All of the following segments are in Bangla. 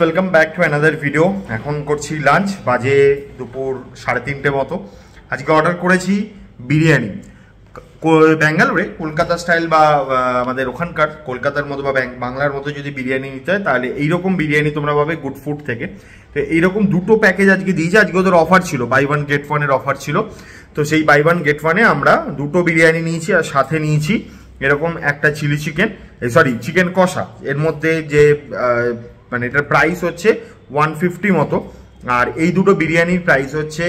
welcome back to another video এখন করছি লাঞ্চ বাজে দুপুর সাড়ে তিনটে মতো আজকে অর্ডার করেছি বিরিয়ানি ব্যাঙ্গালোরে কলকাতা স্টাইল বা আমাদের ওখানকার কলকাতার মতো বা বাংলার মতো যদি বিরিয়ানি নিতে হয় তাহলে এইরকম বিরিয়ানি তোমরা পাবে গুড ফুড থেকে তো এইরকম দুটো প্যাকেজ আজকে দিয়েছি আজকে ওদের অফার ছিল বাই ওয়ান গেট ওয়ানের অফার ছিল তো সেই বাই ওয়ান গেট ওয়ানে আমরা দুটো বিরিয়ানি নিয়েছি আর সাথে নিয়েছি এরকম একটা চিলি চিকেন সরি চিকেন কষা এর মধ্যে যে মানে এটার প্রাইস হচ্ছে ওয়ান ফিফটি মতো আর এই দুটো বিরিয়ানির প্রাইস হচ্ছে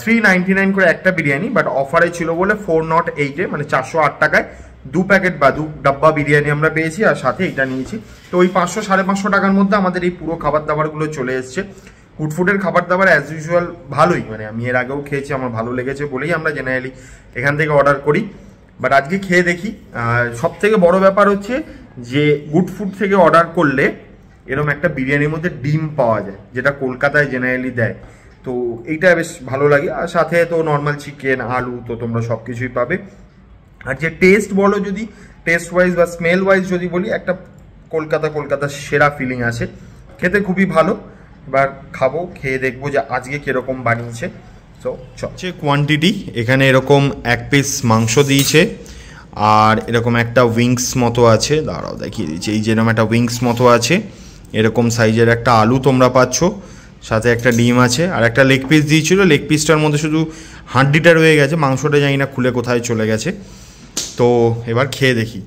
থ্রি নাইন করে একটা বিরিয়ানি বাট অফারে ছিল বলে ফোর নট এইটে মানে চারশো আট টাকায় দু প্যাকেট বা দু ডাব্বা বিরিয়ানি আমরা পেয়েছি আর সাথে এটা নিয়েছি তো ওই পাঁচশো সাড়ে পাঁচশো টাকার মধ্যে আমাদের এই পুরো খাবার দাবারগুলো চলে এসছে ফুডের খাবার দাবার অ্যাজ ইউজুয়াল ভালোই মানে আমি এর আগেও খেয়েছি আমার ভালো লেগেছে বলেই আমরা জেনারেলি এখান থেকে অর্ডার করি বাট আজকে খেয়ে দেখি সব থেকে বড় ব্যাপার হচ্ছে যে গুড ফুড থেকে অর্ডার করলে এরকম একটা বিরিয়ানির মধ্যে ডিম পাওয়া যায় যেটা কলকাতায় জেনারেলি দেয় তো এইটা বেশ ভালো লাগে আর সাথে তো নর্মাল চিকেন আলু তো তোমরা সব কিছুই পাবে আর যে টেস্ট বলো যদি টেস্ট ওয়াইজ বা স্মেল ওয়াইজ যদি বলি একটা কলকাতা কলকাতার সেরা ফিলিং আছে খেতে খুবই ভালো এবার খাবো খেয়ে দেখবো যে আজকে কীরকম বানিয়েছে সো সবচেয়ে কোয়ান্টিটি এখানে এরকম এক পিস মাংস দিয়েছে আর এরকম একটা উইংস মতো আছে দাঁড়াও দেখিয়ে দিয়েছে এই যেরকম একটা উইংস মতো আছে এরকম সাইজের একটা আলু তোমরা পাচ্ছ সাথে একটা ডিম আছে আর একটা লেগ পিস দিয়েছিল লেগ পিসটার মধ্যে শুধু হাড্ডিটা রয়ে গেছে মাংসটা জানি না খুলে কোথায় চলে গেছে তো এবার খেয়ে দেখি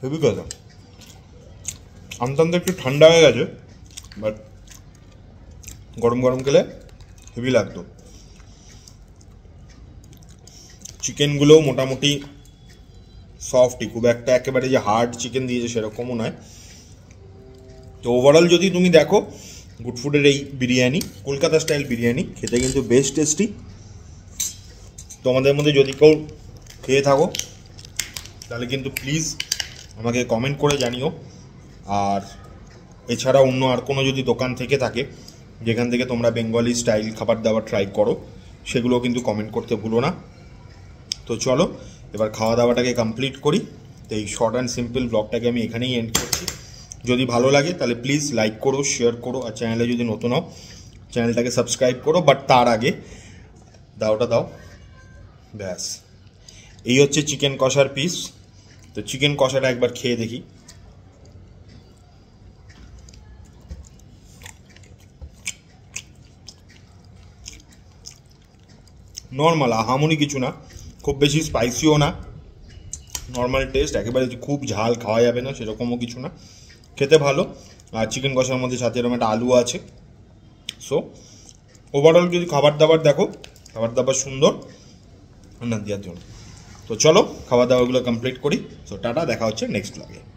হেভি কথা আমতামতে একটু ঠান্ডা হয়ে গেছে বাট গরম গরম খেলে হেভি লাগতো চিকেনগুলোও মোটামুটি সফটই খুব একটা একেবারে যে হার্ড চিকেন দিয়েছে সেরকমও নয় তো ওভারঅল যদি তুমি দেখো গুড ফুডের এই বিরিয়ানি কলকাতা স্টাইল বিরিয়ানি খেতে কিন্তু বেশ টেস্টি তোমাদের মধ্যে যদি কেউ খেয়ে থাকো তাহলে কিন্তু প্লিজ আমাকে কমেন্ট করে জানিও আর এছাড়া অন্য আর কোনো যদি দোকান থেকে থাকে যেখান থেকে তোমরা বেঙ্গলি স্টাইল খাবার দাবার ট্রাই করো সেগুলো কিন্তু কমেন্ট করতে ভুলো না তো চলো এবার খাওয়া দাওয়াটাকে কমপ্লিট করি তো এই শর্ট অ্যান্ড সিম্পল ব্লগটাকে আমি এখানেই এন্ড করছি যদি ভালো লাগে তাহলে প্লিজ লাইক করো শেয়ার করো আর চ্যানেলে যদি নতুন হও চ্যানেলটাকে সাবস্ক্রাইব করো বাট তার আগে দাওটা দাও ব্যাস এই হচ্ছে চিকেন কষার পিস তো চিকেন কষাটা একবার খেয়ে দেখি নর্মাল আহামনি কিছু না খুব বেশি স্পাইসিও না নর্মাল টেস্ট একেবারে খুব ঝাল খাওয়া যাবে না সেরকমও কিছু না খেতে ভালো আর চিকেন কষার মধ্যে সাথে এরকম একটা আলু আছে সো ওভারঅল যদি খাবার দাবার দেখো খাবার দাবার সুন্দর আনন্দ দেওয়ার জন্য তো চলো খাবার দাবারগুলো কমপ্লিট করি সো টাটা দেখা হচ্ছে নেক্সট লাগে